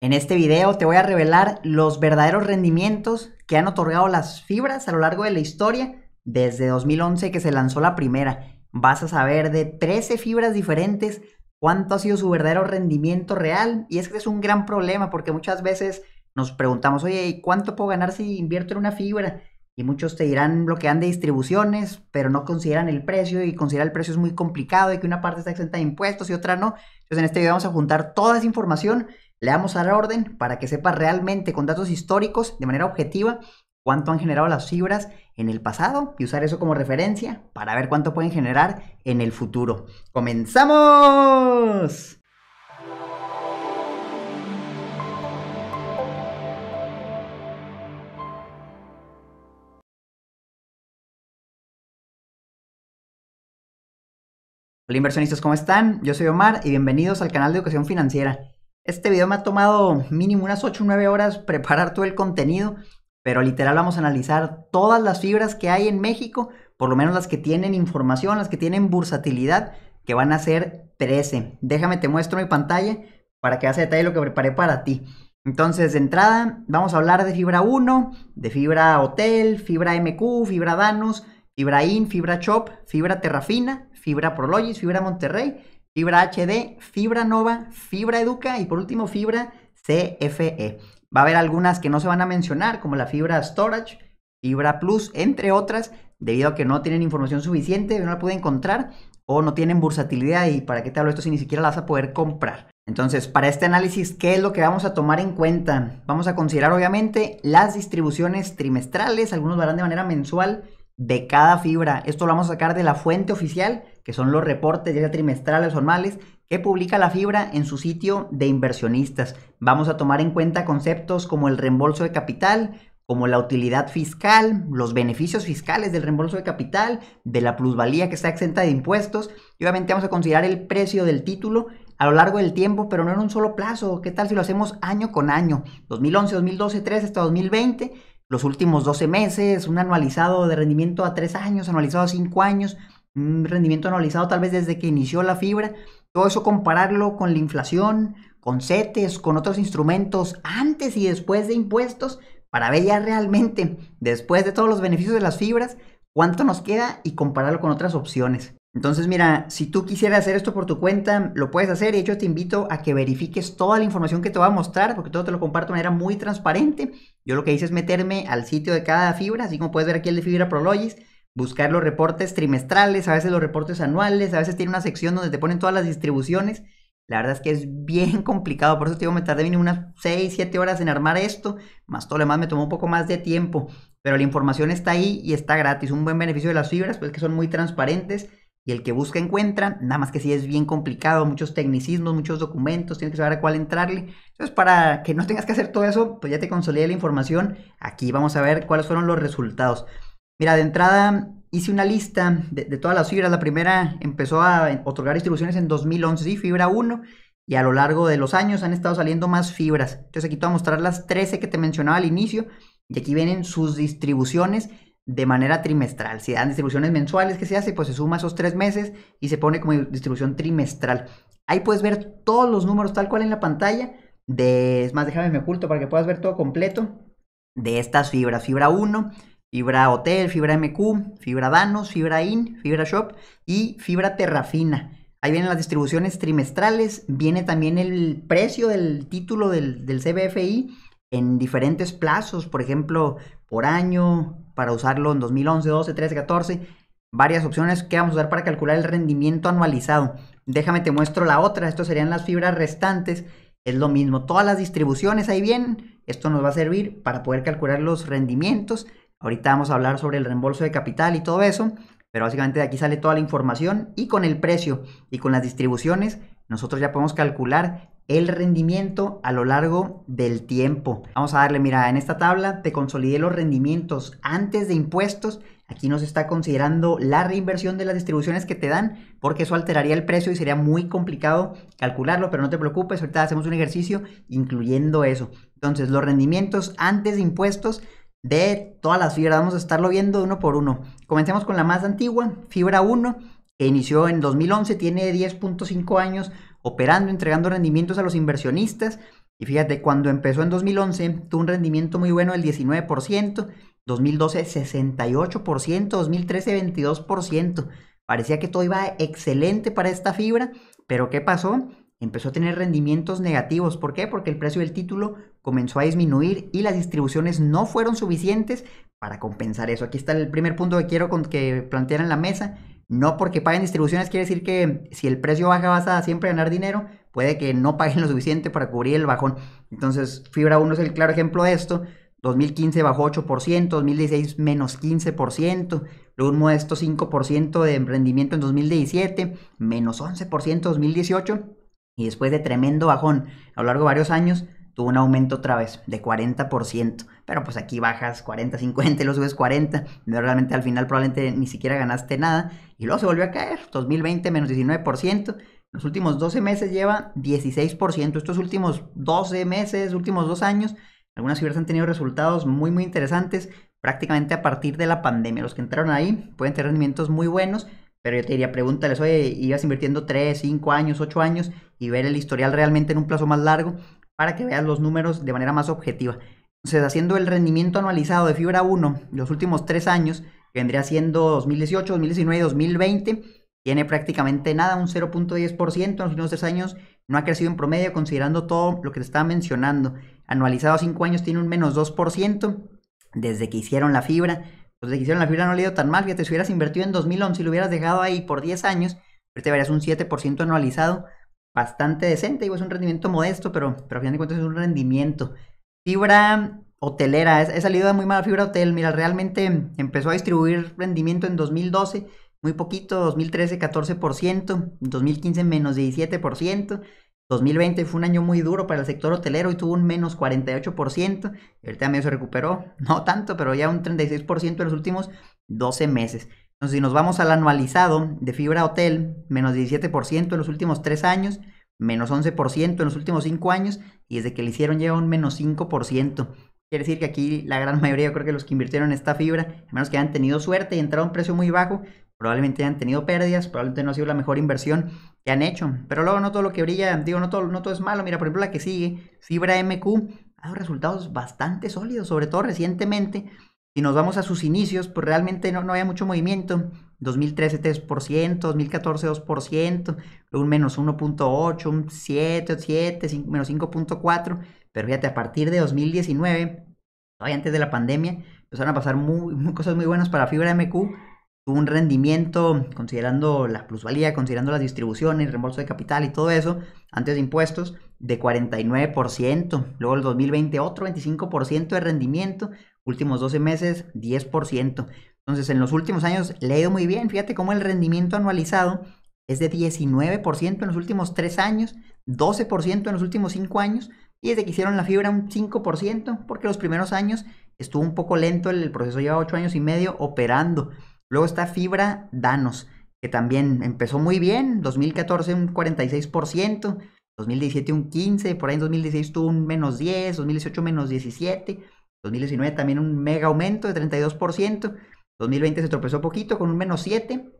En este video te voy a revelar los verdaderos rendimientos que han otorgado las fibras a lo largo de la historia desde 2011 que se lanzó la primera. Vas a saber de 13 fibras diferentes cuánto ha sido su verdadero rendimiento real y es que es un gran problema porque muchas veces nos preguntamos, oye, ¿y cuánto puedo ganar si invierto en una fibra? Y muchos te dirán bloquean de distribuciones, pero no consideran el precio y consideran el precio es muy complicado y que una parte está exenta de impuestos y otra no. Entonces en este video vamos a juntar toda esa información le vamos a la orden para que sepa realmente con datos históricos de manera objetiva cuánto han generado las fibras en el pasado y usar eso como referencia para ver cuánto pueden generar en el futuro. ¡Comenzamos! Hola inversionistas, ¿cómo están? Yo soy Omar y bienvenidos al canal de Educación Financiera. Este video me ha tomado mínimo unas 8 o 9 horas preparar todo el contenido, pero literal vamos a analizar todas las fibras que hay en México, por lo menos las que tienen información, las que tienen bursatilidad, que van a ser 13. Déjame te muestro mi pantalla para que hagas detalle lo que preparé para ti. Entonces, de entrada, vamos a hablar de fibra 1, de fibra hotel, fibra MQ, fibra Danus, fibra IN, fibra Chop, fibra Terrafina, fibra Prologis, fibra Monterrey Fibra HD, Fibra Nova, Fibra Educa y por último Fibra CFE. Va a haber algunas que no se van a mencionar, como la Fibra Storage, Fibra Plus, entre otras, debido a que no tienen información suficiente, no la pueden encontrar o no tienen bursatilidad y para qué te hablo esto si ni siquiera la vas a poder comprar. Entonces, para este análisis, ¿qué es lo que vamos a tomar en cuenta? Vamos a considerar obviamente las distribuciones trimestrales, algunos lo de manera mensual de cada fibra. Esto lo vamos a sacar de la fuente oficial que son los reportes, ya trimestrales o anuales, que publica la fibra en su sitio de inversionistas. Vamos a tomar en cuenta conceptos como el reembolso de capital, como la utilidad fiscal, los beneficios fiscales del reembolso de capital, de la plusvalía que está exenta de impuestos, y obviamente vamos a considerar el precio del título a lo largo del tiempo, pero no en un solo plazo. ¿Qué tal si lo hacemos año con año? 2011, 2012, 2013 hasta 2020, los últimos 12 meses, un anualizado de rendimiento a 3 años, anualizado a 5 años, un rendimiento analizado tal vez desde que inició la fibra, todo eso compararlo con la inflación, con CETES, con otros instrumentos antes y después de impuestos, para ver ya realmente, después de todos los beneficios de las fibras, cuánto nos queda y compararlo con otras opciones. Entonces, mira, si tú quisieras hacer esto por tu cuenta, lo puedes hacer. De hecho, te invito a que verifiques toda la información que te voy a mostrar, porque todo te lo comparto de manera muy transparente. Yo lo que hice es meterme al sitio de cada fibra, así como puedes ver aquí el de Fibra Prologis buscar los reportes trimestrales, a veces los reportes anuales, a veces tiene una sección donde te ponen todas las distribuciones. La verdad es que es bien complicado, por eso te digo, me tardé unas 6, 7 horas en armar esto, más todo lo me tomó un poco más de tiempo, pero la información está ahí y está gratis. Un buen beneficio de las fibras, pues que son muy transparentes y el que busca encuentra, nada más que sí es bien complicado, muchos tecnicismos, muchos documentos, tienes que saber a cuál entrarle. Entonces, para que no tengas que hacer todo eso, pues ya te consolidé la información. Aquí vamos a ver cuáles fueron los resultados. Mira, de entrada hice una lista de, todas las fibras. La primera empezó a otorgar distribuciones en 2011, sí, fibra 1, y a lo largo de los años han estado saliendo más fibras. Entonces aquí te voy a mostrar las 13 que te mencionaba al inicio, y aquí vienen sus distribuciones de manera trimestral. Si dan distribuciones mensuales que se hace, pues se suma esos tres meses y se pone como distribución trimestral. Ahí puedes ver todos los números tal cual en la pantalla. De, es más, déjame me oculto para que puedas ver todo completo de estas fibras. Fibra 1, Fibra Hotel, Fibra MQ, Fibra Danos, Fibra In, Fibra Shop y Fibra Terrafina. Ahí vienen las distribuciones trimestrales, viene también el precio del título del, del CBFI en diferentes plazos, por ejemplo, por año, para usarlo en 2011, 12, 13, 14, varias opciones que vamos a usar para calcular el rendimiento anualizado. Déjame te muestro la otra, estas serían las fibras restantes, es lo mismo, todas las distribuciones ahí vienen, esto nos va a servir para poder calcular los rendimientos Ahorita vamos a hablar sobre el reembolso de capital y todo eso, pero básicamente de aquí sale toda la información y con el precio y con las distribuciones nosotros ya podemos calcular el rendimiento a lo largo del tiempo. Vamos a darle, mira, en esta tabla te consolidé los rendimientos antes de impuestos. Aquí nos está considerando la reinversión de las distribuciones que te dan, porque eso alteraría el precio y sería muy complicado calcularlo, pero no te preocupes, ahorita hacemos un ejercicio incluyendo eso. Entonces, los rendimientos antes de impuestos de todas las fibras. Vamos a estarlo viendo uno por uno. Comencemos con la más antigua, fibra 1, que inició en 2011, tiene 10.5 años operando, entregando rendimientos a los inversionistas. Y fíjate, cuando empezó en 2011, tuvo un rendimiento muy bueno del 19%, 2012 68%, 2013 22%. Parecía que todo iba excelente para esta fibra, pero ¿qué pasó? Empezó a tener rendimientos negativos. ¿Por qué? Porque el precio del título comenzó a disminuir y las distribuciones no fueron suficientes para compensar eso. Aquí está el primer punto que quiero que planteen en la mesa. No porque paguen distribuciones quiere decir que si el precio baja vas a siempre ganar dinero, puede que no paguen lo suficiente para cubrir el bajón. Entonces, Fibra 1 es el claro ejemplo de esto. 2015 bajó 8%, 2016 menos 15%, luego un modesto 5% de emprendimiento en 2017, menos 11% en 2018 y después de tremendo bajón a lo largo de varios años, tuvo un aumento otra vez de 40%, pero pues aquí bajas 40, 50 y lo subes 40, pero realmente al final probablemente ni siquiera ganaste nada y luego se volvió a caer, 2020 menos 19%, los últimos 12 meses lleva 16%, estos últimos 12 meses, últimos dos años, algunas ciudades han tenido resultados muy muy interesantes prácticamente a partir de la pandemia, los que entraron ahí pueden tener rendimientos muy buenos, pero yo te diría, pregúntales, oye, ibas invirtiendo 3, 5 años, 8 años y ver el historial realmente en un plazo más largo para que veas los números de manera más objetiva. Entonces, haciendo el rendimiento anualizado de Fibra 1, los últimos tres años, vendría siendo 2018, 2019 2020, tiene prácticamente nada, un 0.10% en los últimos tres años, no ha crecido en promedio considerando todo lo que te estaba mencionando. Anualizado a 5 años tiene un menos 2% desde que hicieron la fibra. Desde que hicieron la fibra no le ha ido tan mal, que te si hubieras invertido en 2011 y lo hubieras dejado ahí por 10 años, te verías un 7% anualizado bastante decente. Digo, es un rendimiento modesto, pero, pero a fin de cuentas es un rendimiento. Fibra hotelera, he salido de muy mala fibra hotel. Mira, realmente empezó a distribuir rendimiento en 2012, muy poquito, 2013 14%, 2015 menos 17%. 2020 fue un año muy duro para el sector hotelero y tuvo un menos 48%. El tema se recuperó, no tanto, pero ya un 36% en los últimos 12 meses. Entonces, si nos vamos al anualizado de Fibra Hotel, menos 17% en los últimos 3 años, menos 11% en los últimos 5 años, y desde que le hicieron lleva un menos 5%. Quiere decir que aquí la gran mayoría, creo que los que invirtieron en esta fibra, a menos que hayan tenido suerte y entrado a un precio muy bajo, probablemente hayan tenido pérdidas, probablemente no ha sido la mejor inversión que han hecho. Pero luego no todo lo que brilla, digo, no todo, no todo es malo. Mira, por ejemplo, la que sigue, Fibra MQ, ha dado resultados bastante sólidos, sobre todo recientemente si nos vamos a sus inicios, pues realmente no, había mucho movimiento. 2013 3%, 2014 2%, un menos 1.8, un 7, 7, menos 5.4. Pero fíjate, a partir de 2019, todavía antes de la pandemia, empezaron a pasar muy, cosas muy buenas para Fibra MQ. Tuvo un rendimiento, considerando la plusvalía, considerando las distribuciones, reembolso de capital y todo eso, antes de impuestos, de 49%. Luego el 2020 otro 25% de rendimiento. Últimos 12 meses, 10%. Entonces, en los últimos años le ido muy bien. Fíjate cómo el rendimiento anualizado es de 19% en los últimos 3 años, 12% en los últimos 5 años, y desde que hicieron la fibra un 5%, porque los primeros años estuvo un poco lento, el proceso lleva 8 años y medio operando. Luego está fibra Danos, que también empezó muy bien, 2014 un 46%, 2017 un 15%, por ahí en 2016 tuvo un menos 10, 2018 menos 17%. 2019 también un mega aumento de 32%. 2020 se tropezó poquito con un menos 7.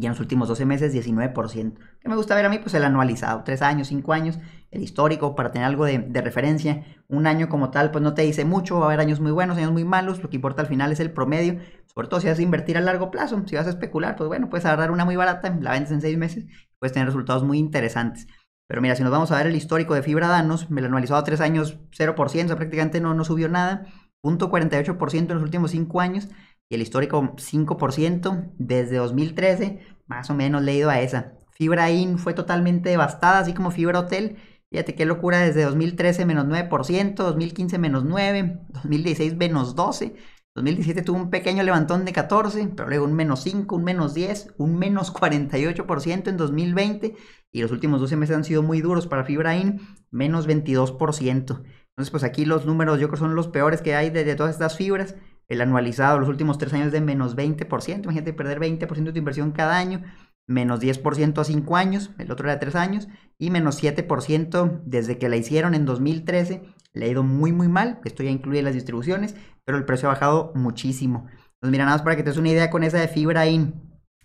Y en los últimos 12 meses 19%. ¿Qué me gusta ver a mí, pues el anualizado. 3 años, 5 años. El histórico para tener algo de, de, referencia. Un año como tal, pues no te dice mucho. Va a haber años muy buenos, años muy malos. Lo que importa al final es el promedio. Sobre todo si vas a invertir a largo plazo. Si vas a especular, pues bueno, puedes agarrar una muy barata. La vendes en 6 meses. Puedes tener resultados muy interesantes. Pero mira, si nos vamos a ver el histórico de fibra Danos, me lo anualizado a 3 años 0%, prácticamente no, no subió nada. 0.48% en los últimos 5 años y el histórico 5% desde 2013, más o menos leído a esa. Fibra IN fue totalmente devastada, así como Fibra Hotel. Fíjate qué locura, desde 2013 menos 9%, 2015 menos 9, 2016 menos 12, 2017 tuvo un pequeño levantón de 14, pero luego un menos 5, un menos 10, un menos 48% en 2020 y los últimos 12 meses han sido muy duros para Fibrain, menos 22%. Entonces, pues aquí los números yo creo son los peores que hay de, todas estas fibras. El anualizado los últimos 3 años de menos 20%, imagínate perder 20% de tu inversión cada año, menos 10% a 5 años, el otro era 3 años, y menos 7% desde que la hicieron en 2013 le ha ido muy muy mal, esto ya incluye las distribuciones, pero el precio ha bajado muchísimo. Entonces, pues mira, nada más para que te des una idea con esa de fibra IN.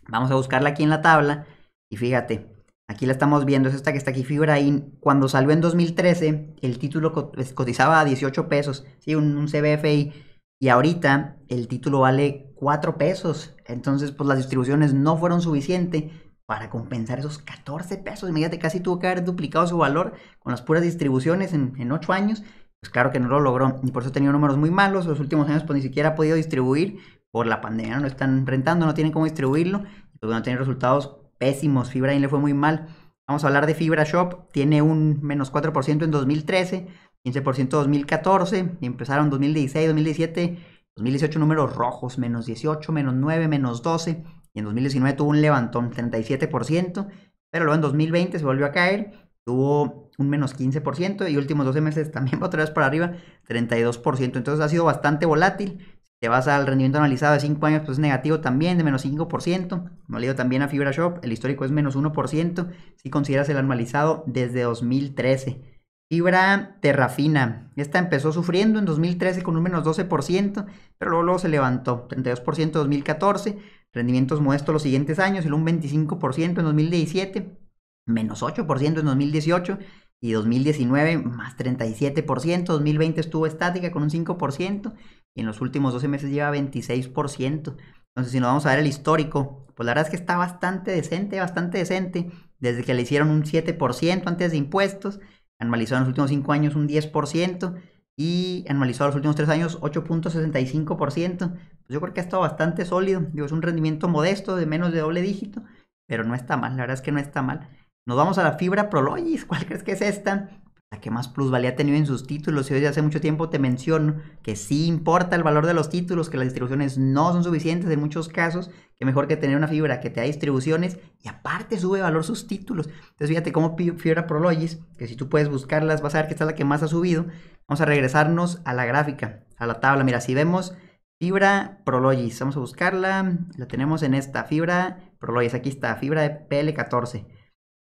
vamos a buscarla aquí en la tabla y fíjate, aquí la estamos viendo, es esta que está aquí, fibra IN. Cuando salió en 2013, el título cotizaba a 18 pesos, ¿sí? Un, CBFI. Y ahorita el título vale 4 pesos. Entonces, pues las distribuciones no fueron suficientes para compensar esos 14 pesos. Imagínate, casi tuvo que haber duplicado su valor con las puras distribuciones en, en 8 años pues claro que no lo logró. Y por eso ha tenido números muy malos. Los últimos años pues ni siquiera ha podido distribuir por la pandemia. No están rentando, no tienen cómo distribuirlo. Pues van a tener resultados pésimos. Fibra le fue muy mal. Vamos a hablar de Fibra Shop. Tiene un menos 4% en 2013, 15% en 2014. Y empezaron 2016, 2017, 2018 números rojos. Menos 18, menos 9, menos 12. Y en 2019 tuvo un levantón, 37%. Pero luego en 2020 se volvió a caer tuvo un menos 15% y últimos 12 meses también otra vez para arriba, 32%. Entonces ha sido bastante volátil. Si te vas al rendimiento analizado de 5 años, pues es negativo también, de menos 5%. Válido también a Fibra Shop, el histórico es menos 1%, si consideras el anualizado desde 2013. Fibra Terrafina. Esta empezó sufriendo en 2013 con un menos 12%, pero luego, se levantó. 32% en 2014, rendimientos modestos los siguientes años, el un 25% en 2017, menos 8% en 2018 y 2019 más 37%, 2020 estuvo estática con un 5% y en los últimos 12 meses lleva 26%. Entonces, si nos vamos a ver el histórico, pues la verdad es que está bastante decente, bastante decente. Desde que le hicieron un 7% antes de impuestos, anualizó en los últimos 5 años un 10% y anualizó en los últimos 3 años 8.65%. Pues yo creo que ha estado bastante sólido. Digo, es un rendimiento modesto de menos de doble dígito, pero no está mal, la verdad es que no está mal. Nos vamos a la fibra Prologis. ¿Cuál crees que es esta? La que más plusvalía ha tenido en sus títulos. Y hoy hace mucho tiempo te menciono que sí importa el valor de los títulos, que las distribuciones no son suficientes en muchos casos, que mejor que tener una fibra que te da distribuciones y aparte sube valor sus títulos. Entonces fíjate cómo fibra Prologis, que si tú puedes buscarlas, vas a ver que esta es la que más ha subido. Vamos a regresarnos a la gráfica, a la tabla. Mira, si vemos Fibra Prologis. Vamos a buscarla. La tenemos en esta fibra Prologis. Aquí está, fibra de PL14.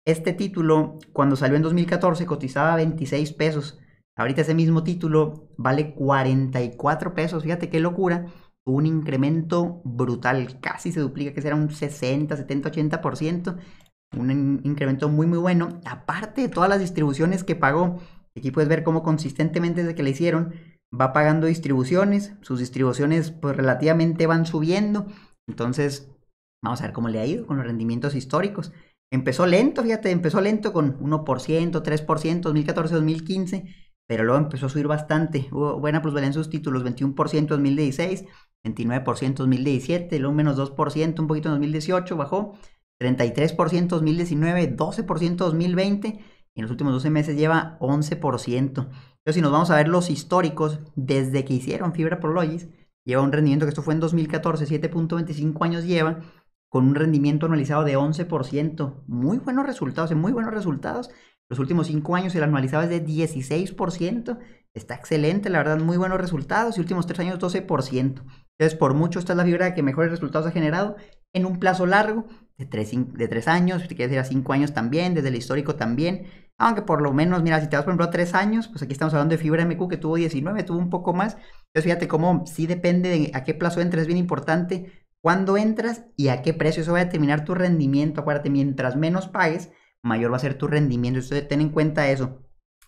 Este título, cuando salió en 2014, cotizaba 26 pesos. Ahorita ese mismo título vale 44 pesos. Fíjate qué locura. Un incremento brutal. Casi se duplica, que será un 60, 70, 80%. Un incremento muy, muy bueno. Aparte de todas las distribuciones que pagó. Aquí puedes ver cómo consistentemente desde que le hicieron va pagando distribuciones. Sus distribuciones pues relativamente van subiendo. Entonces, vamos a ver cómo le ha ido con los rendimientos históricos. Empezó lento, fíjate, empezó lento con 1%, 3%, 2014, 2015, pero luego empezó a subir bastante. Hubo buena plusvalía en sus títulos, 21% 2016, 29% 2017, luego menos 2%, un poquito en 2018 bajó, 33% 2019, 12% 2020 y en los últimos 12 meses lleva 11%. Entonces, si nos vamos a ver los históricos, desde que hicieron Fibra Prologis, lleva un rendimiento que esto fue en 2014, 7.25 años lleva, con un rendimiento anualizado de 11%. Muy buenos resultados, eh, muy buenos resultados. Los últimos 5 años el anualizado es de 16%. Está excelente, la verdad, muy buenos resultados. Y últimos 3 años, 12%. Entonces, por mucho, esta es la fibra que mejores resultados ha generado en un plazo largo de 3 de años, si quieres decir a cinco años también, desde el histórico también. Aunque por lo menos, mira, si te vas, por ejemplo, a 3 años, pues aquí estamos hablando de fibra MQ que tuvo 19, tuvo un poco más. Entonces, fíjate cómo sí depende de a qué plazo entres, es bien importante cuándo entras y a qué precio. Eso va a determinar tu rendimiento. Acuérdate, mientras menos pagues, mayor va a ser tu rendimiento. Entonces, ten en cuenta eso.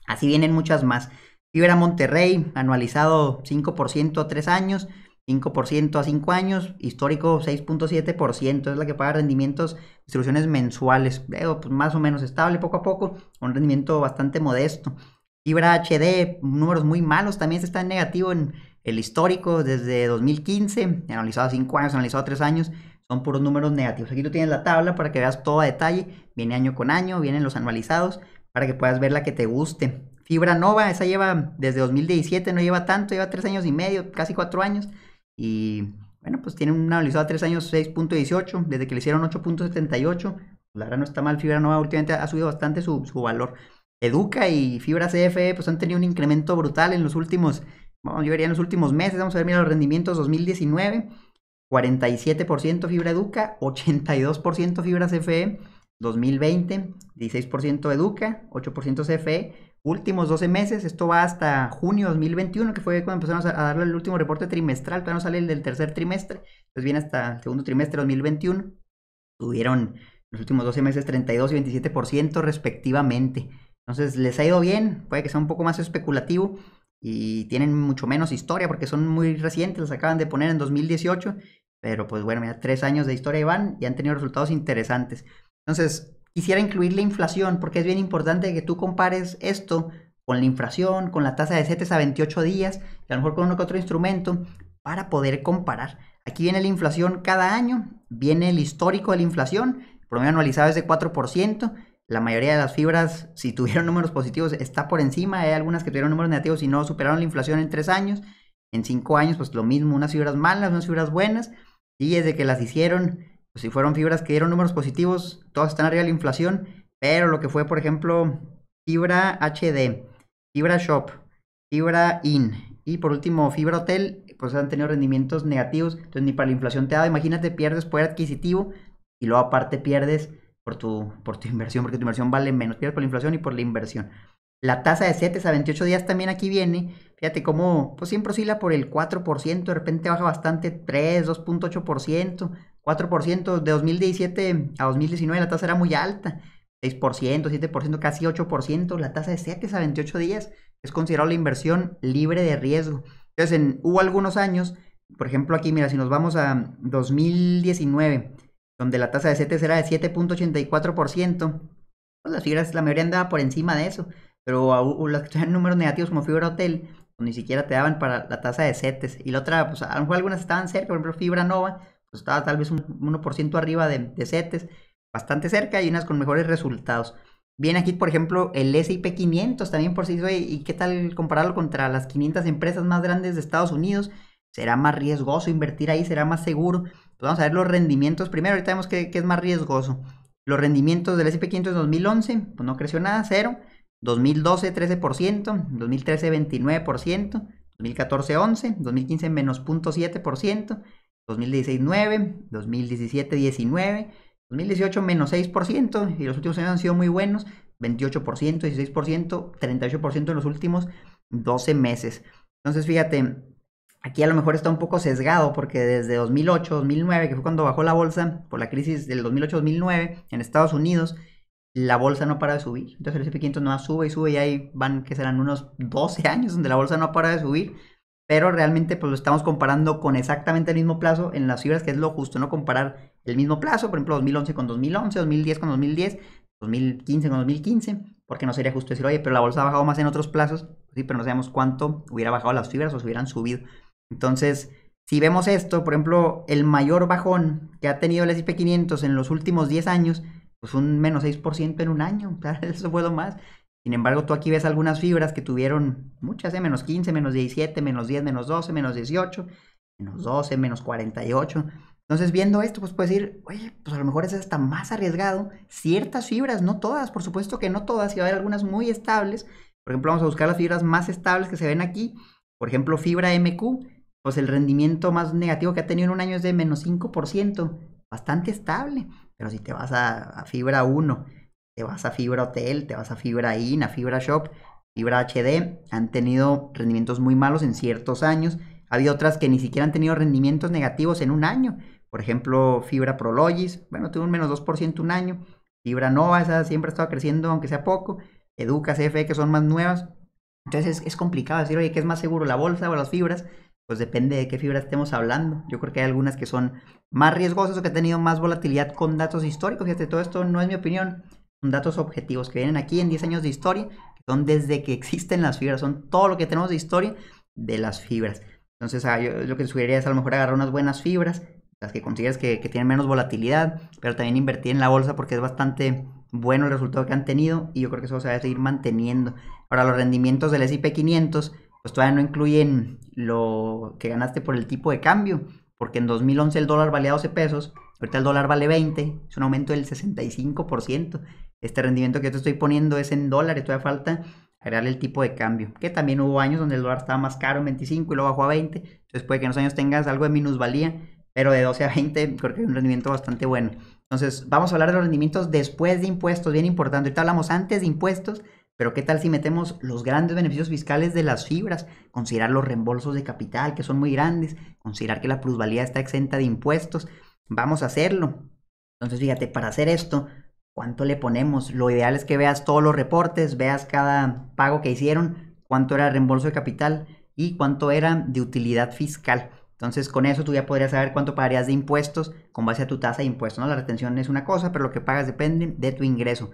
Así vienen muchas más. Fibra Monterrey, anualizado 5% a 3 años, 5% a 5 años, histórico 6.7%, es la que paga rendimientos, distribuciones mensuales, Veo, pues más o menos estable poco a poco, un rendimiento bastante modesto. Fibra HD, números muy malos, también se está en negativo en el histórico desde 2015, analizado 5 años, analizado 3 años, son puros números negativos. Aquí tú tienes la tabla para que veas todo a detalle, viene año con año, vienen los anualizados, para que puedas ver la que te guste. Fibra Nova, esa lleva desde 2017, no lleva tanto, lleva 3 años y medio, casi 4 años, y bueno, pues tiene un analizado a 3 años 6.18, desde que le hicieron 8.78, pues la verdad no está mal, Fibra Nova últimamente ha subido bastante su, su valor. Educa y Fibra CFE pues han tenido un incremento brutal en los últimos bueno, yo vería en los últimos meses, vamos a ver, mira los rendimientos 2019, 47% fibra educa, 82% fibra CFE, 2020, 16% educa, 8% CFE, últimos 12 meses, esto va hasta junio 2021, que fue cuando empezamos a darle el último reporte trimestral, todavía no sale el del tercer trimestre, pues viene hasta el segundo trimestre 2021, tuvieron los últimos 12 meses 32 y 27% respectivamente. Entonces, les ha ido bien, puede que sea un poco más especulativo, y tienen mucho menos historia porque son muy recientes, los acaban de poner en 2018, pero pues bueno, mira, tres años de historia y van y han tenido resultados interesantes. Entonces, quisiera incluir la inflación porque es bien importante que tú compares esto con la inflación, con la tasa de CETES a 28 días, a lo mejor con uno que otro instrumento, para poder comparar. Aquí viene la inflación cada año, viene el histórico de la inflación, el promedio anualizado es de 4%, la mayoría de las fibras, si tuvieron números positivos, está por encima. Hay algunas que tuvieron números negativos y no superaron la inflación en tres años. En cinco años, pues lo mismo, unas fibras malas, unas fibras buenas. Y desde que las hicieron, pues si fueron fibras que dieron números positivos, todas están arriba de la inflación. Pero lo que fue, por ejemplo, fibra HD, fibra Shop, fibra IN y por último fibra Hotel, pues han tenido rendimientos negativos. Entonces ni para la inflación te da. Imagínate, pierdes poder adquisitivo y luego aparte pierdes por tu, por tu inversión, porque tu inversión vale menos, pierdes por la inflación y por la inversión. La tasa de 7 a 28 días también aquí viene. Fíjate cómo pues siempre oscila por el 4%, de repente baja bastante, 3, 2.8%, 4%. De 2017 a 2019 la tasa era muy alta, 6%, 7%, casi 8%. La tasa de 7 a 28 días es considerada la inversión libre de riesgo. Entonces en, hubo algunos años, por ejemplo aquí, mira, si nos vamos a 2019, donde la tasa de CETES era de 7.84%, pues las fibras, la mayoría andaba por encima de eso, pero las que tenían números negativos como Fibra Hotel, pues ni siquiera te daban para la tasa de CETES. Y la otra, pues a lo mejor algunas estaban cerca, por ejemplo Fibra Nova, pues estaba tal vez un 1% arriba de, SETES bastante cerca y unas con mejores resultados. Viene aquí, por ejemplo, el S&P 500 también por si sí, y qué tal compararlo contra las 500 empresas más grandes de Estados Unidos, será más riesgoso invertir ahí, será más seguro vamos a ver los rendimientos primero. Ahorita vemos que, es más riesgoso. Los rendimientos del S&P 500 en 2011, pues no creció nada, cero. 2012, 13%. 2013, 29%. 2014, 11. 2015, menos 0.7%. 2016, 9. 2017, 19. 2018 menos 6% y los últimos años han sido muy buenos, 28%, 16%, 38% en los últimos 12 meses. Entonces, fíjate, aquí a lo mejor está un poco sesgado porque desde 2008, 2009, que fue cuando bajó la bolsa por la crisis del 2008-2009 en Estados Unidos, la bolsa no para de subir. Entonces el S&P 500 no sube y sube y ahí van que serán unos 12 años donde la bolsa no para de subir. Pero realmente pues lo estamos comparando con exactamente el mismo plazo en las fibras, que es lo justo, no comparar el mismo plazo, por ejemplo 2011 con 2011, 2010 con 2010, 2015 con 2015, porque no sería justo decir, oye, pero la bolsa ha bajado más en otros plazos, sí, pero no sabemos cuánto hubiera bajado las fibras o se hubieran subido. Entonces, si vemos esto, por ejemplo, el mayor bajón que ha tenido el S&P 500 en los últimos 10 años, pues un menos 6% en un año, eso fue lo más. Sin embargo, tú aquí ves algunas fibras que tuvieron muchas, ¿eh? menos 15, menos 17, menos 10, menos 12, menos 18, menos 12, menos 48. Entonces, viendo esto, pues puedes decir, oye, pues a lo mejor es hasta más arriesgado. Ciertas fibras, no todas, por supuesto que no todas, y va a haber algunas muy estables. Por ejemplo, vamos a buscar las fibras más estables que se ven aquí. Por ejemplo, fibra MQ, pues el rendimiento más negativo que ha tenido en un año es de menos 5%, bastante estable. Pero si te vas a, fibra 1, te vas a fibra hotel, te vas a fibra in, a fibra shop, fibra HD, han tenido rendimientos muy malos en ciertos años. Ha habido otras que ni siquiera han tenido rendimientos negativos en un año. Por ejemplo, fibra Prologis, bueno, tuvo un menos 2% un año. Fibra Nova, esa siempre ha estado creciendo, aunque sea poco. Educa, CFE, que son más nuevas. Entonces es complicado decir, oye, ¿qué es más seguro, la bolsa o las fibras? pues depende de qué fibras estemos hablando. Yo creo que hay algunas que son más riesgosas o que han tenido más volatilidad con datos históricos. Fíjate, todo esto no es mi opinión, son datos objetivos que vienen aquí en 10 años de historia, son desde que existen las fibras, son todo lo que tenemos de historia de las fibras. Entonces, ah, lo que sugeriría es a lo mejor agarrar unas buenas fibras, las que consigues que, tienen menos volatilidad, pero también invertir en la bolsa porque es bastante bueno el resultado que han tenido y yo creo que eso se va a seguir manteniendo. Ahora, los rendimientos del S&P 500 pues todavía no incluyen lo que ganaste por el tipo de cambio, porque en 2011 el dólar valía 12 pesos, ahorita el dólar vale 20, es un aumento del 65%. Este rendimiento que yo te estoy poniendo es en dólares, todavía falta agregarle el tipo de cambio, que también hubo años donde el dólar estaba más caro en 25 y lo bajó a 20, entonces puede que en los años tengas algo de minusvalía, pero de 12 a 20 creo que es un rendimiento bastante bueno. Entonces, vamos a hablar de los rendimientos después de impuestos, bien importante. Ahorita hablamos antes de impuestos, pero ¿qué tal si metemos los grandes beneficios fiscales de las fibras? Considerar los reembolsos de capital, que son muy grandes, considerar que la plusvalía está exenta de impuestos. Vamos a hacerlo. Entonces, fíjate, para hacer esto, ¿cuánto le ponemos? Lo ideal es que veas todos los reportes, veas cada pago que hicieron, cuánto era el reembolso de capital y cuánto era de utilidad fiscal. Entonces, con eso tú ya podrías saber cuánto pagarías de impuestos con base a tu tasa de impuestos. ¿no? La retención es una cosa, pero lo que pagas depende de tu ingreso.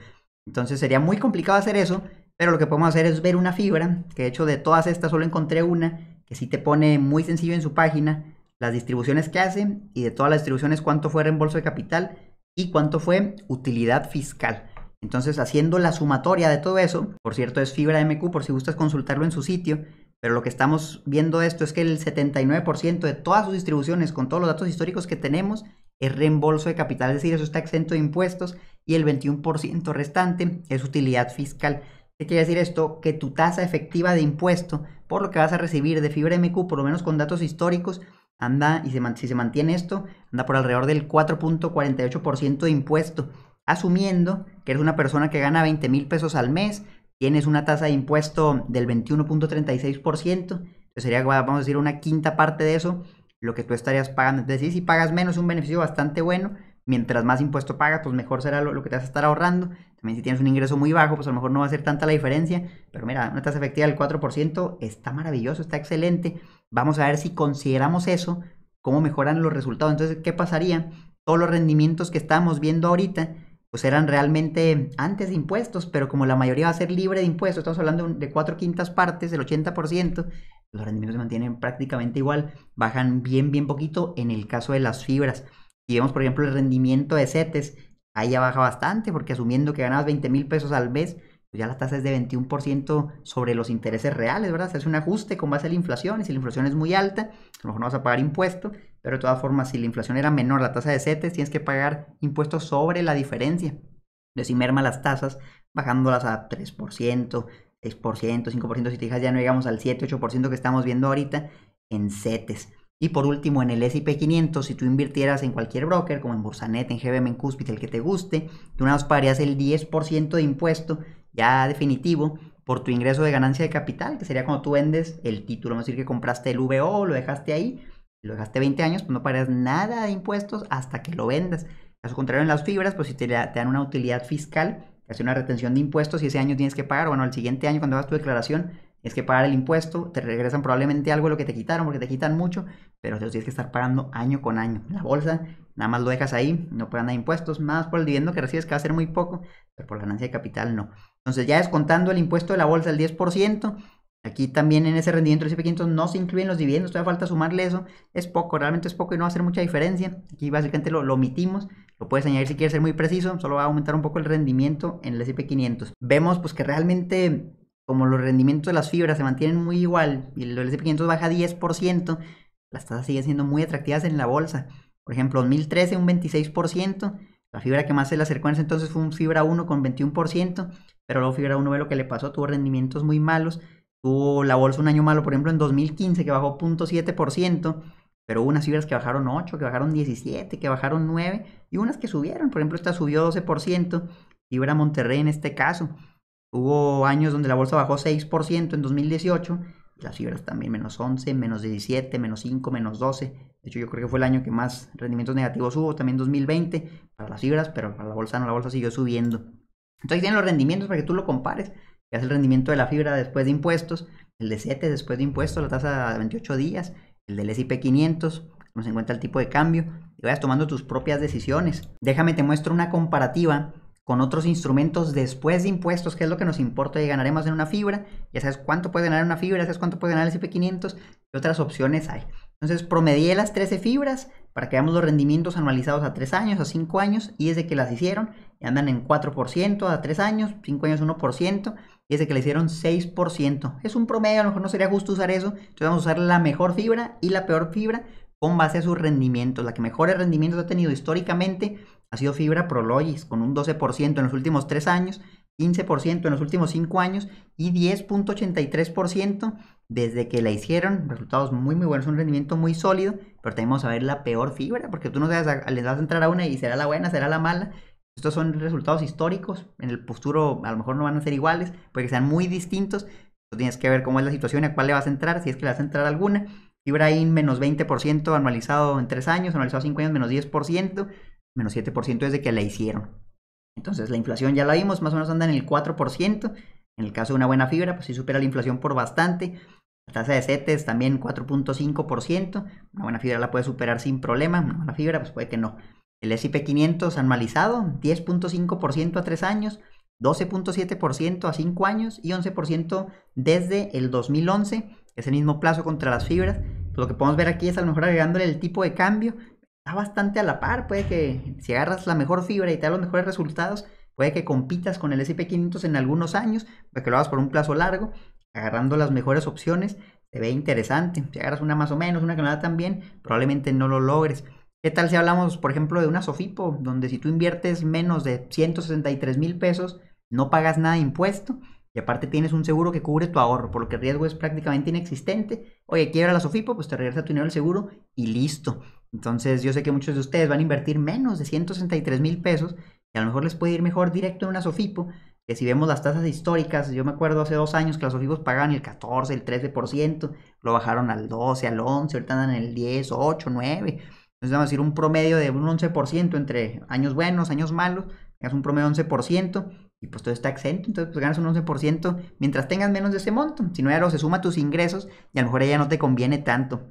Entonces sería muy complicado hacer eso, pero lo que podemos hacer es ver una fibra, que de hecho de todas estas solo encontré una, que sí te pone muy sencillo en su página las distribuciones que hace y de todas las distribuciones cuánto fue reembolso de capital y cuánto fue utilidad fiscal. Entonces haciendo la sumatoria de todo eso, por cierto es fibra MQ por si gustas consultarlo en su sitio, pero lo que estamos viendo esto es que el 79% de todas sus distribuciones con todos los datos históricos que tenemos es reembolso de capital, es decir, eso está exento de impuestos y el 21% restante es utilidad fiscal. ¿Qué quiere decir esto? Que tu tasa efectiva de impuesto por lo que vas a recibir de Fibra MQ, por lo menos con datos históricos, anda, y se, si se mantiene esto, anda por alrededor del 4.48% de impuesto, asumiendo que eres una persona que gana 20 mil pesos al mes, tienes una tasa de impuesto del 21.36%, sería, vamos a decir, una quinta parte de eso, lo que tú estarías pagando. Entonces, decir, si pagas menos, un beneficio bastante bueno. Mientras más impuesto pagas, pues mejor será lo, que te vas a estar ahorrando. También si tienes un ingreso muy bajo, pues a lo mejor no va a ser tanta la diferencia. Pero mira, una tasa efectiva del 4% está maravilloso, está excelente. Vamos a ver si consideramos eso, cómo mejoran los resultados. Entonces, ¿qué pasaría? Todos los rendimientos que estamos viendo ahorita, pues eran realmente antes de impuestos, pero como la mayoría va a ser libre de impuestos, estamos hablando de cuatro quintas partes, del 80%, los rendimientos se mantienen prácticamente igual, bajan bien, bien poquito en el caso de las fibras. Si vemos, por ejemplo, el rendimiento de CETES, ahí ya baja bastante, porque asumiendo que ganabas 20 mil pesos al mes, pues ya la tasa es de 21% sobre los intereses reales, ¿verdad? Se hace un ajuste con base a la inflación, y si la inflación es muy alta, a lo mejor no vas a pagar impuesto, pero de todas formas, si la inflación era menor, la tasa de CETES, tienes que pagar impuestos sobre la diferencia. De si merma las tasas, bajándolas a 3%, 6%, 5%, si te fijas, ya no llegamos al 7, 8% que estamos viendo ahorita en CETES. Y por último, en el S&P 500, si tú invirtieras en cualquier broker, como en Bursanet, en GBM, en Cúspital, el que te guste, tú más pagarías el 10% de impuesto ya definitivo por tu ingreso de ganancia de capital, que sería cuando tú vendes el título. Vamos a decir que compraste el VO, lo dejaste ahí, lo dejaste 20 años, pues no pagarás nada de impuestos hasta que lo vendas. Caso contrario, en las fibras, pues si te dan una utilidad fiscal, hace una retención de impuestos y ese año tienes que pagar, bueno, el siguiente año cuando hagas tu declaración es que pagar el impuesto, te regresan probablemente algo de lo que te quitaron porque te quitan mucho, pero te los tienes que estar pagando año con año. La bolsa nada más lo dejas ahí, no pagan nada impuestos, más por el dividendo que recibes que va a ser muy poco, pero por la ganancia de capital no. Entonces ya descontando el impuesto de la bolsa el 10%, Aquí también en ese rendimiento del cp 500 no se incluyen los dividendos, todavía falta sumarle eso, es poco, realmente es poco y no va a hacer mucha diferencia. Aquí básicamente lo omitimos, lo puedes añadir si quieres ser muy preciso, solo va a aumentar un poco el rendimiento en el SP500. Vemos pues que realmente como los rendimientos de las fibras se mantienen muy igual y el SP500 baja 10%, las tasas siguen siendo muy atractivas en la bolsa. Por ejemplo, 2013 un 26%, la fibra que más se le acercó en ese entonces fue un fibra 1 con 21%, pero luego fibra 1 ve lo que le pasó, tuvo rendimientos muy malos, tuvo la bolsa un año malo, por ejemplo, en 2015 que bajó 0.7%, pero unas fibras que bajaron 8, que bajaron 17, que bajaron 9 y unas que subieron. Por ejemplo, esta subió 12%, fibra Monterrey en este caso. Hubo años donde la bolsa bajó 6% en 2018 las fibras también menos 11, menos 17, menos 5, menos 12. De hecho, yo creo que fue el año que más rendimientos negativos hubo, también 2020 para las fibras, pero para la bolsa no, la bolsa siguió subiendo. Entonces tienen los rendimientos para que tú lo compares. Que es el rendimiento de la fibra después de impuestos, el de 7 después de impuestos, la tasa de 28 días, el del S&P 500, nos encuentra el tipo de cambio y vayas tomando tus propias decisiones. Déjame te muestro una comparativa con otros instrumentos después de impuestos, que es lo que nos importa y ganaremos en una fibra. Ya sabes cuánto puede ganar una fibra, ya sabes cuánto puede ganar el S&P 500 y otras opciones hay. Entonces promedié las 13 fibras para que veamos los rendimientos anualizados a 3 años, a 5 años y desde que las hicieron y andan en 4% a 3 años, 5 años 1% ese que le hicieron 6%. Es un promedio, a lo mejor no sería justo usar eso. Entonces vamos a usar la mejor fibra y la peor fibra con base a sus rendimientos. La que mejores rendimientos ha tenido históricamente ha sido fibra Prologis, con un 12% en los últimos 3 años, 15% en los últimos 5 años y 10.83% desde que la hicieron. Resultados muy, muy buenos, un rendimiento muy sólido, pero tenemos a ver la peor fibra, porque tú no sabes, les vas a entrar a una y será la buena, será la mala. Estos son resultados históricos, en el futuro a lo mejor no van a ser iguales, puede que sean muy distintos, Tú tienes que ver cómo es la situación, a cuál le vas a entrar, si es que le vas a entrar alguna. Fibra Ibrahim menos 20% anualizado en 3 años, anualizado 5 años menos 10%, menos 7% desde que la hicieron. Entonces la inflación ya la vimos, más o menos anda en el 4%. En el caso de una buena fibra, pues sí supera la inflación por bastante. La tasa de CETES también 4.5%. Una buena fibra la puede superar sin problema, una mala fibra pues puede que no. El SP500 anualizado, 10.5% a 3 años, 12.7% a 5 años y 11% desde el 2011, ese mismo plazo contra las fibras. lo que podemos ver aquí es a lo mejor agregándole el tipo de cambio, está bastante a la par, puede que si agarras la mejor fibra y te da los mejores resultados, puede que compitas con el SP500 en algunos años, para que lo hagas por un plazo largo, agarrando las mejores opciones, se ve interesante. Si agarras una más o menos, una que también probablemente no lo logres. ¿Qué tal si hablamos, por ejemplo, de una Sofipo, donde si tú inviertes menos de 163 mil pesos, no pagas nada de impuesto y aparte tienes un seguro que cubre tu ahorro, porque el riesgo es prácticamente inexistente? Oye, quiebra la Sofipo, pues te regresa tu dinero al seguro y listo. Entonces, yo sé que muchos de ustedes van a invertir menos de 163 mil pesos y a lo mejor les puede ir mejor directo en una Sofipo. Que si vemos las tasas históricas, yo me acuerdo hace dos años que las Sofipos pagaban el 14, el 13%, lo bajaron al 12, al 11, ahorita andan en el 10, 8, 9. Entonces vamos a decir un promedio de un 11% entre años buenos, años malos, ganas un promedio de 11% y pues todo está exento, entonces pues ganas un 11% mientras tengas menos de ese monto. Si no, ya lo se suma a tus ingresos y a lo mejor ya no te conviene tanto.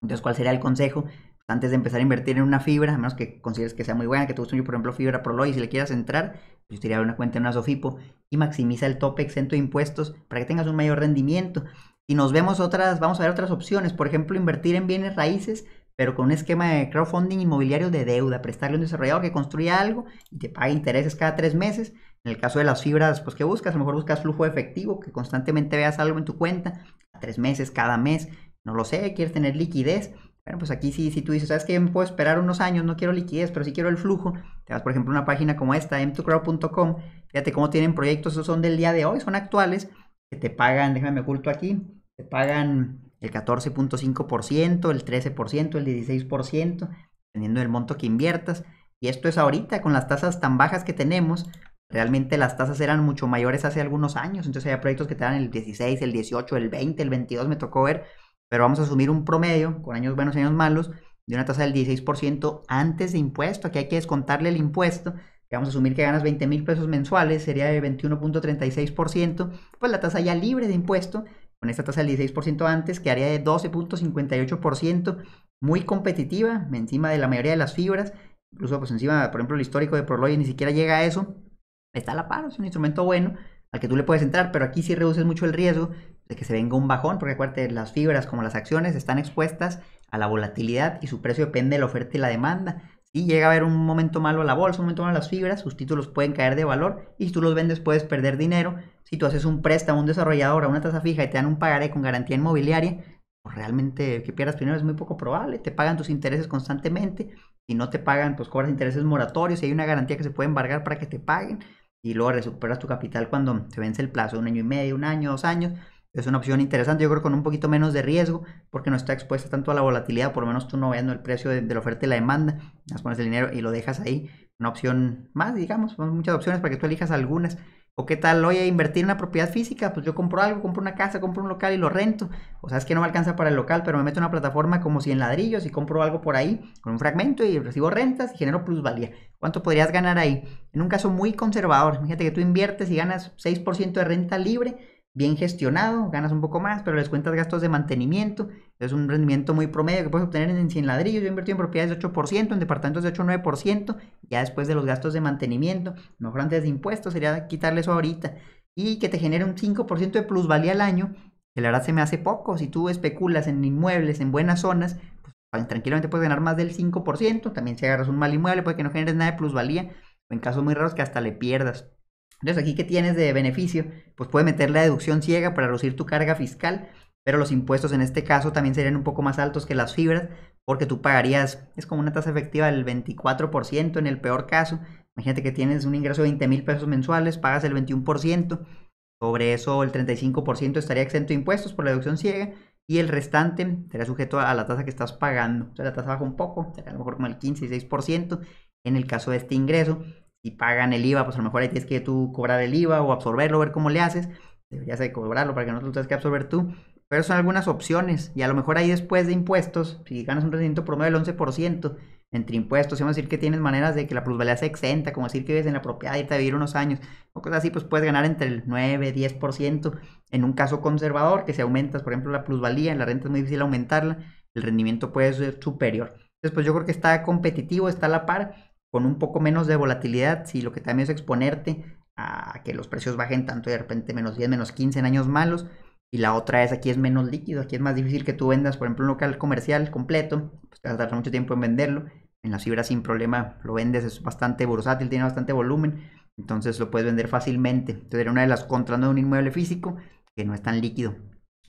Entonces, ¿cuál sería el consejo? antes de empezar a invertir en una fibra, a menos que consideres que sea muy buena, que te guste mucho, por ejemplo, fibra Proloy, si le quieras entrar, pues te iría una cuenta en una Sofipo y maximiza el tope exento de impuestos para que tengas un mayor rendimiento. Y nos vemos otras, vamos a ver otras opciones, por ejemplo, invertir en bienes raíces, pero con un esquema de crowdfunding inmobiliario de deuda, prestarle a un desarrollador que construya algo y te pague intereses cada tres meses. En el caso de las fibras, pues que buscas, a lo mejor buscas flujo efectivo, que constantemente veas algo en tu cuenta, a tres meses, cada mes, no lo sé, quieres tener liquidez. Bueno, pues aquí sí, si tú dices, ¿sabes qué? puedo esperar unos años, no quiero liquidez, pero sí quiero el flujo. Te vas, por ejemplo, a una página como esta, m2crowd.com, fíjate cómo tienen proyectos, esos son del día de hoy, son actuales, que te pagan, déjame oculto aquí, te pagan el 14.5%, el 13%, el 16%, dependiendo del monto que inviertas. Y esto es ahorita, con las tasas tan bajas que tenemos, realmente las tasas eran mucho mayores hace algunos años. Entonces había proyectos que te dan el 16, el 18, el 20, el 22, me tocó ver. Pero vamos a asumir un promedio, con años buenos y años malos, de una tasa del 16% antes de impuesto. Aquí hay que descontarle el impuesto. vamos a asumir que ganas 20 mil pesos mensuales, sería de 21.36%. Pues la tasa ya libre de impuesto con esta tasa del 16% antes, que quedaría de 12.58%, muy competitiva, encima de la mayoría de las fibras, incluso pues encima, por ejemplo, el histórico de Proloy ni siquiera llega a eso, está a la par, es un instrumento bueno al que tú le puedes entrar, pero aquí sí reduces mucho el riesgo de que se venga un bajón, porque acuérdate, las fibras como las acciones están expuestas a la volatilidad y su precio depende de la oferta y la demanda. Y llega a haber un momento malo a la bolsa, un momento malo a las fibras, sus títulos pueden caer de valor y si tú los vendes puedes perder dinero. Si tú haces un préstamo a un desarrollador a una tasa fija y te dan un pagaré con garantía inmobiliaria, pues realmente que pierdas dinero es muy poco probable. Te pagan tus intereses constantemente. Si no te pagan, pues cobras intereses moratorios y hay una garantía que se puede embargar para que te paguen. Y luego recuperas tu capital cuando se vence el plazo, un año y medio, un año, dos años es una opción interesante, yo creo con un poquito menos de riesgo, porque no está expuesta tanto a la volatilidad, por lo menos tú no veas el precio de, la oferta y la demanda, las pones el dinero y lo dejas ahí, una opción más, digamos, son muchas opciones para que tú elijas algunas. O qué tal, a invertir en una propiedad física, pues yo compro algo, compro una casa, compro un local y lo rento. O sea, es que no me alcanza para el local, pero me meto en una plataforma como si en ladrillos y compro algo por ahí, con un fragmento y recibo rentas y genero plusvalía. ¿Cuánto podrías ganar ahí? En un caso muy conservador, fíjate que tú inviertes y ganas 6% de renta libre, bien gestionado, ganas un poco más, pero les cuentas gastos de mantenimiento, es un rendimiento muy promedio que puedes obtener en 100 ladrillos, yo invertido en propiedades de 8%, en departamentos de 8 9%, ya después de los gastos de mantenimiento, mejor antes de impuestos, sería quitarle eso ahorita, y que te genere un 5% de plusvalía al año, que la verdad se me hace poco, si tú especulas en inmuebles, en buenas zonas, pues, tranquilamente puedes ganar más del 5%, también si agarras un mal inmueble puede que no generes nada de plusvalía, o en casos muy raros que hasta le pierdas. Entonces, aquí que tienes de beneficio, pues puede meter la deducción ciega para reducir tu carga fiscal, pero los impuestos en este caso también serían un poco más altos que las fibras, porque tú pagarías, es como una tasa efectiva del 24% en el peor caso. Imagínate que tienes un ingreso de 20 mil pesos mensuales, pagas el 21%, sobre eso el 35% estaría exento de impuestos por la deducción ciega y el restante será sujeto a la tasa que estás pagando. O sea, la tasa baja un poco, será a lo mejor como el 15 y 6% en el caso de este ingreso, y pagan el IVA, pues a lo mejor ahí tienes que tú cobrar el IVA o absorberlo, ver cómo le haces. Deberías de cobrarlo para que no lo tengas que absorber tú. Pero son algunas opciones. Y a lo mejor ahí después de impuestos, si ganas un rendimiento promedio del 11%, entre impuestos, vamos a decir que tienes maneras de que la plusvalía sea exenta, como decir que vives en la propiedad y te vivir unos años, o cosas así, pues puedes ganar entre el 9, 10% en un caso conservador, que si aumentas, por ejemplo, la plusvalía, en la renta es muy difícil aumentarla, el rendimiento puede ser superior. Entonces, pues yo creo que está competitivo, está a la par, con un poco menos de volatilidad, si lo que también es exponerte a que los precios bajen tanto y de repente menos 10, menos 15 en años malos. Y la otra es aquí es menos líquido, aquí es más difícil que tú vendas, por ejemplo, un local comercial completo, pues te vas a tardar mucho tiempo en venderlo. En la fibra sin problema lo vendes, es bastante bursátil, tiene bastante volumen, entonces lo puedes vender fácilmente. Entonces era una de las contras de un inmueble físico que no es tan líquido.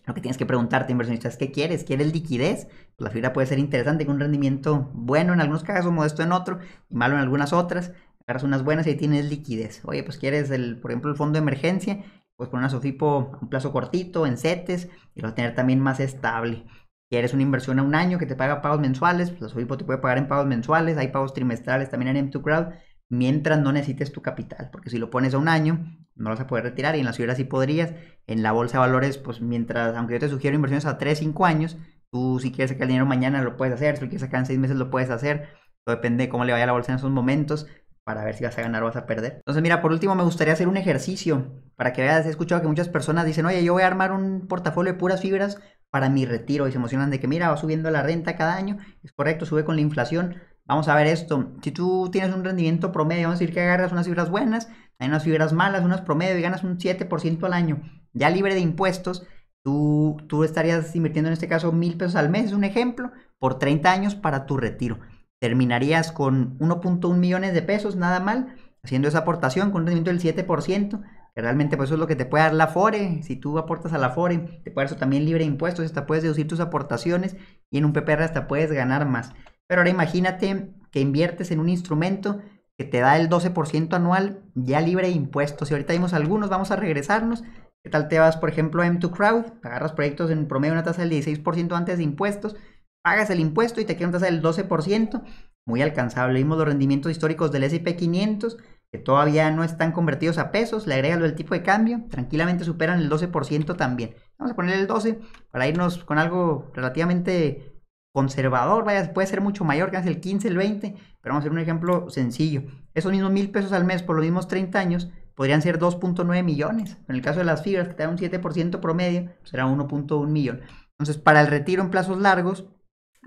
Lo que tienes que preguntarte, inversionista, es qué quieres. ¿Quieres liquidez? Pues, la fibra puede ser interesante con un rendimiento bueno en algunos casos, modesto en otro y malo en algunas otras. Agarras unas buenas y ahí tienes liquidez. Oye, pues quieres, el, por ejemplo, el fondo de emergencia, pues poner una Sofipo a un plazo cortito, en setes y lo vas a tener también más estable. Quieres una inversión a un año que te paga pagos mensuales, pues la Sofipo te puede pagar en pagos mensuales, hay pagos trimestrales también en M2Crowd, mientras no necesites tu capital, porque si lo pones a un año, no las vas a poder retirar y en las fibras sí podrías. En la bolsa de valores, pues mientras, aunque yo te sugiero inversiones a 3, 5 años, tú si quieres sacar el dinero mañana lo puedes hacer, si quieres sacar en 6 meses lo puedes hacer, todo depende de cómo le vaya la bolsa en esos momentos para ver si vas a ganar o vas a perder. Entonces, mira, por último me gustaría hacer un ejercicio para que veas, he escuchado que muchas personas dicen, oye, yo voy a armar un portafolio de puras fibras para mi retiro y se emocionan de que, mira, va subiendo la renta cada año, es correcto, sube con la inflación. Vamos a ver esto, si tú tienes un rendimiento promedio, vamos a decir que agarras unas fibras buenas, hay unas fibras malas, unas promedio y ganas un 7% al año, ya libre de impuestos, tú, tú estarías invirtiendo en este caso mil pesos al mes, es un ejemplo, por 30 años para tu retiro. Terminarías con 1.1 millones de pesos, nada mal, haciendo esa aportación con un rendimiento del 7%, que realmente pues eso es lo que te puede dar la FORE. Si tú aportas a la FORE, te puede dar eso también libre de impuestos, hasta puedes deducir tus aportaciones y en un PPR hasta puedes ganar más. Pero ahora imagínate que inviertes en un instrumento que te da el 12% anual ya libre de impuestos. Y ahorita vimos algunos, vamos a regresarnos. ¿Qué tal te vas, por ejemplo, a M2Crowd? Agarras proyectos en promedio una tasa del 16% antes de impuestos, pagas el impuesto y te queda una tasa del 12%, muy alcanzable. Vimos los rendimientos históricos del S&P 500, que todavía no están convertidos a pesos, le agregas el tipo de cambio, tranquilamente superan el 12% también. Vamos a poner el 12 para irnos con algo relativamente conservador, vaya, puede ser mucho mayor, que el 15, el 20, pero vamos a hacer un ejemplo sencillo. Esos mismos mil pesos al mes por los mismos 30 años podrían ser 2.9 millones. En el caso de las fibras, que te dan un 7% promedio, será 1.1 millón. Entonces, para el retiro en plazos largos,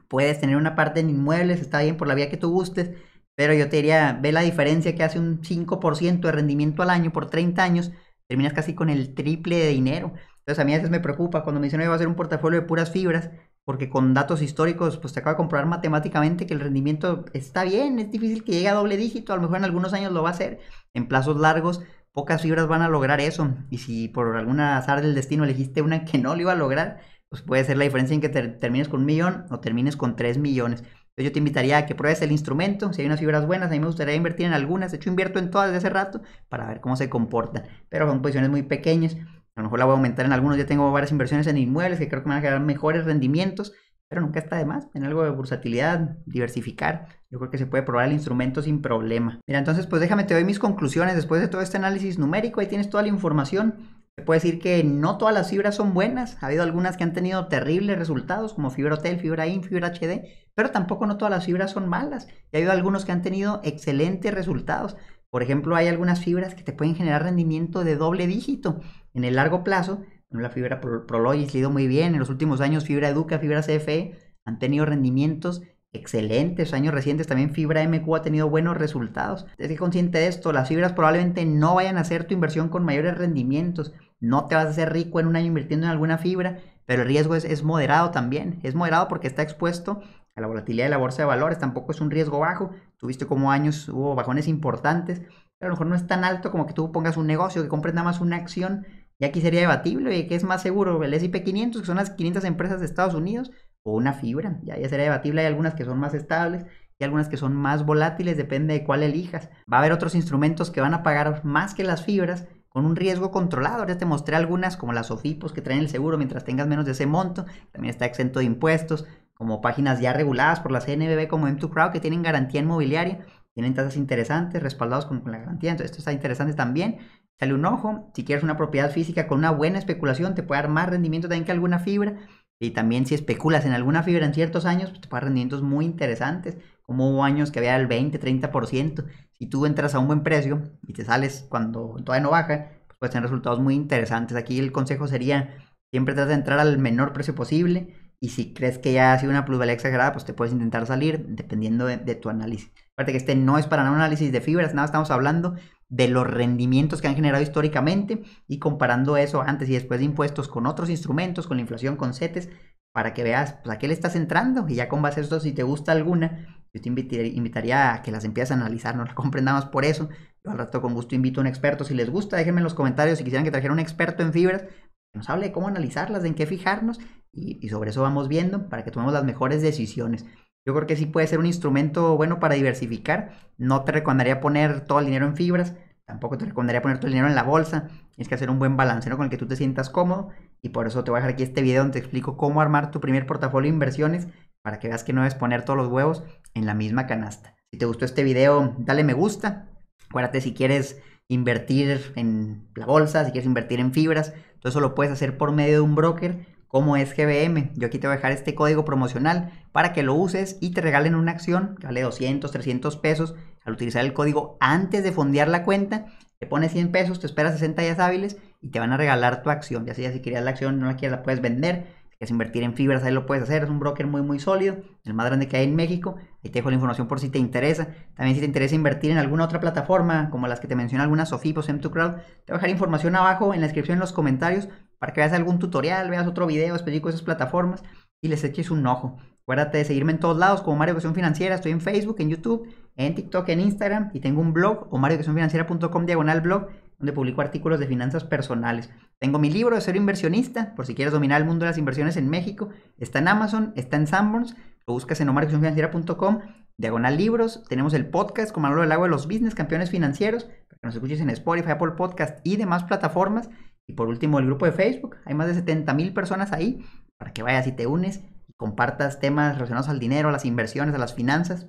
puedes tener una parte en inmuebles, está bien por la vía que tú gustes, pero yo te diría, ve la diferencia que hace un 5% de rendimiento al año por 30 años, terminas casi con el triple de dinero. Entonces, a mí a veces me preocupa cuando me dicen, no, voy a hacer un portafolio de puras fibras, porque con datos históricos, pues te acaba de comprobar matemáticamente que el rendimiento está bien, es difícil que llegue a doble dígito, a lo mejor en algunos años lo va a hacer, en plazos largos, pocas fibras van a lograr eso, y si por alguna azar del destino elegiste una que no lo iba a lograr, pues puede ser la diferencia en que termines con un millón o termines con tres millones. yo te invitaría a que pruebes el instrumento, si hay unas fibras buenas, a mí me gustaría invertir en algunas, de hecho invierto en todas desde hace rato, para ver cómo se comportan, pero son posiciones muy pequeñas. A lo mejor la voy a aumentar en algunos. Ya tengo varias inversiones en inmuebles que creo que me van a generar mejores rendimientos, pero nunca está de más. En algo de bursatilidad, diversificar. Yo creo que se puede probar el instrumento sin problema. Mira, entonces pues déjame te doy mis conclusiones después de todo este análisis numérico. Ahí tienes toda la información. Te puedo decir que no todas las fibras son buenas. Ha habido algunas que han tenido terribles resultados, como Fibra Hotel, Fibra In, Fibra HD, pero tampoco no todas las fibras son malas. Y ha habido algunos que han tenido excelentes resultados. Por ejemplo, hay algunas fibras que te pueden generar rendimiento de doble dígito en el largo plazo, la fibra Prologis le ha ido muy bien. En los últimos años, fibra Educa, fibra CFE han tenido rendimientos excelentes. Años recientes también fibra MQ ha tenido buenos resultados. que consciente de esto: las fibras probablemente no vayan a ser tu inversión con mayores rendimientos. No te vas a hacer rico en un año invirtiendo en alguna fibra, pero el riesgo es, moderado también. Es moderado porque está expuesto a la volatilidad de la bolsa de valores. Tampoco es un riesgo bajo. Tuviste como años hubo bajones importantes. Pero a lo mejor no es tan alto como que tú pongas un negocio, que compres nada más una acción y aquí sería debatible, y ¿qué es más seguro? ¿El S&P 500, que son las 500 empresas de Estados Unidos, o una fibra? Ya, ya sería debatible, hay algunas que son más estables y algunas que son más volátiles, depende de cuál elijas. Va a haber otros instrumentos que van a pagar más que las fibras con un riesgo controlado. Ya te mostré algunas, como las OFIPOS que traen el seguro mientras tengas menos de ese monto, también está exento de impuestos, como páginas ya reguladas por la CNBB como M2Crowd que tienen garantía inmobiliaria, tienen tasas interesantes, respaldados con, con la garantía, entonces esto está interesante también sale un ojo. Si quieres una propiedad física con una buena especulación, te puede dar más rendimiento también que alguna fibra. Y también si especulas en alguna fibra en ciertos años, pues te puede dar rendimientos muy interesantes, como hubo años que había el 20, 30%. Si tú entras a un buen precio y te sales cuando todavía no baja, pues puedes tener resultados muy interesantes. Aquí el consejo sería, siempre trata de entrar al menor precio posible y si crees que ya ha sido una plusvalía exagerada, pues te puedes intentar salir dependiendo de, de tu análisis. Aparte que este no es para un análisis de fibras, nada, estamos hablando de los rendimientos que han generado históricamente y comparando eso antes y después de impuestos con otros instrumentos, con la inflación, con CETES, para que veas pues, a qué le estás entrando y ya con base a esto, si te gusta alguna, yo te invitaría a que las empieces a analizar, no la comprendamos por eso. Yo al rato con gusto invito a un experto, si les gusta, déjenme en los comentarios si quisieran que trajera un experto en fibras, que nos hable de cómo analizarlas, en qué fijarnos y sobre eso vamos viendo para que tomemos las mejores decisiones. Yo creo que sí puede ser un instrumento bueno para diversificar. No te recomendaría poner todo el dinero en fibras, tampoco te recomendaría poner todo el dinero en la bolsa. Tienes que hacer un buen ¿no? con el que tú te sientas cómodo. Y por eso te voy a dejar aquí este video donde te explico cómo armar tu primer portafolio de inversiones para que veas que no debes poner todos los huevos en la misma canasta. Si te gustó este video, dale me gusta. Acuérdate si quieres invertir en la bolsa, si quieres invertir en fibras, todo eso lo puedes hacer por medio de un broker como es GBM. Yo aquí te voy a dejar este código promocional para que lo uses y te regalen una acción vale 200, 300 pesos. Al utilizar el código antes de fondear la cuenta, te pones 100 pesos, te esperas 60 días hábiles y te van a regalar tu acción. Ya sea si querías la acción, no la quieres, la puedes vender. Si quieres invertir en fibras, ahí lo puedes hacer. Es un broker muy, muy sólido, el más grande que hay en México. Ahí te dejo la información por si te interesa. También si te interesa invertir en alguna otra plataforma, como las que te mencioné, algunas Sofipos, M2Crowd, te voy a dejar información abajo en la descripción, en los comentarios, para que veas algún tutorial, veas otro video específico esas plataformas y les eches un ojo. Acuérdate de seguirme en todos lados como Mario Educación Financiera, estoy en Facebook, en YouTube, en TikTok, en Instagram y tengo un blog o diagonal blog donde publico artículos de finanzas personales. Tengo mi libro de ser inversionista, por si quieres dominar el mundo de las inversiones en México, está en Amazon, está en Sanborns, lo buscas en omarioeducacionfinanciera.com diagonal libros, tenemos el podcast como hablo del agua de los business, campeones financieros, para que nos escuches en Spotify, Apple Podcast y demás plataformas. Y por último, el grupo de Facebook. Hay más de 70 mil personas ahí para que vayas y te unes y compartas temas relacionados al dinero, a las inversiones, a las finanzas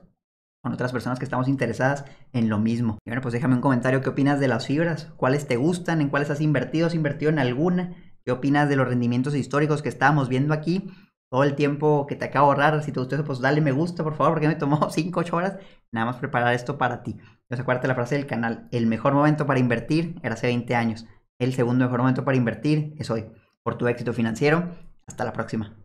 con otras personas que estamos interesadas en lo mismo. Y bueno, pues déjame un comentario qué opinas de las fibras, cuáles te gustan, en cuáles has invertido, has invertido en alguna, qué opinas de los rendimientos históricos que estamos viendo aquí, todo el tiempo que te acabo de ahorrar, si te gustó eso, pues dale me gusta, por favor, porque me tomó 5, 8 horas nada más preparar esto para ti. Entonces acuérdate la frase del canal, el mejor momento para invertir era hace 20 años. El segundo mejor momento para invertir es hoy. Por tu éxito financiero. Hasta la próxima.